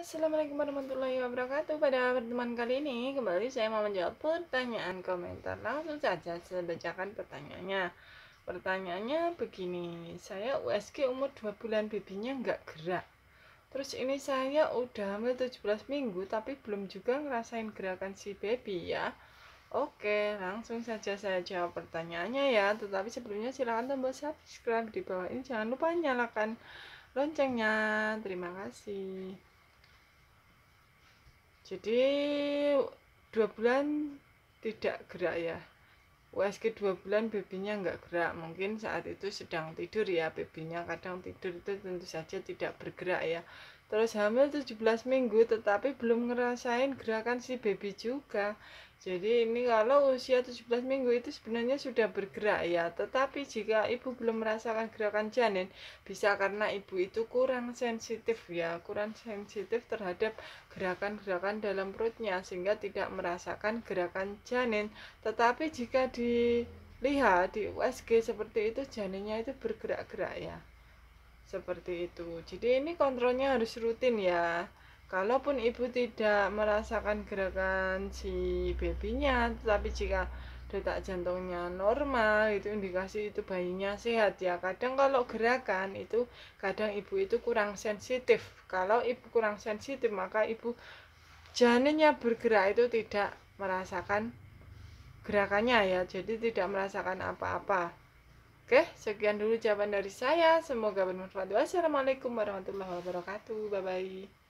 Assalamualaikum warahmatullahi wabarakatuh Pada pertemuan kali ini Kembali saya mau menjawab pertanyaan komentar Langsung saja saya bacakan pertanyaannya Pertanyaannya begini Saya USG umur 2 bulan babynya nggak gerak Terus ini saya udah hamil 17 minggu Tapi belum juga ngerasain gerakan si baby ya Oke, langsung saja saya jawab pertanyaannya ya. Tetapi sebelumnya silahkan tombol subscribe di bawah ini. Jangan lupa nyalakan loncengnya. Terima kasih jadi dua bulan tidak gerak ya USG dua bulan babynya nggak gerak mungkin saat itu sedang tidur ya babynya kadang tidur itu tentu saja tidak bergerak ya terus hamil 17 minggu tetapi belum ngerasain gerakan si baby juga jadi ini kalau usia 17 minggu itu sebenarnya sudah bergerak ya, tetapi jika ibu belum merasakan gerakan janin, bisa karena ibu itu kurang sensitif ya, kurang sensitif terhadap gerakan-gerakan dalam perutnya sehingga tidak merasakan gerakan janin. Tetapi jika dilihat di USG seperti itu janinnya itu bergerak-gerak ya. Seperti itu. Jadi ini kontrolnya harus rutin ya. Kalaupun ibu tidak merasakan gerakan si babynya, tetapi jika detak jantungnya normal itu indikasi itu bayinya sehat ya kadang kalau gerakan itu kadang ibu itu kurang sensitif kalau ibu kurang sensitif maka ibu janinnya bergerak itu tidak merasakan gerakannya ya jadi tidak merasakan apa-apa oke sekian dulu jawaban dari saya semoga bermanfaat wassalamualaikum warahmatullahi wabarakatuh bye bye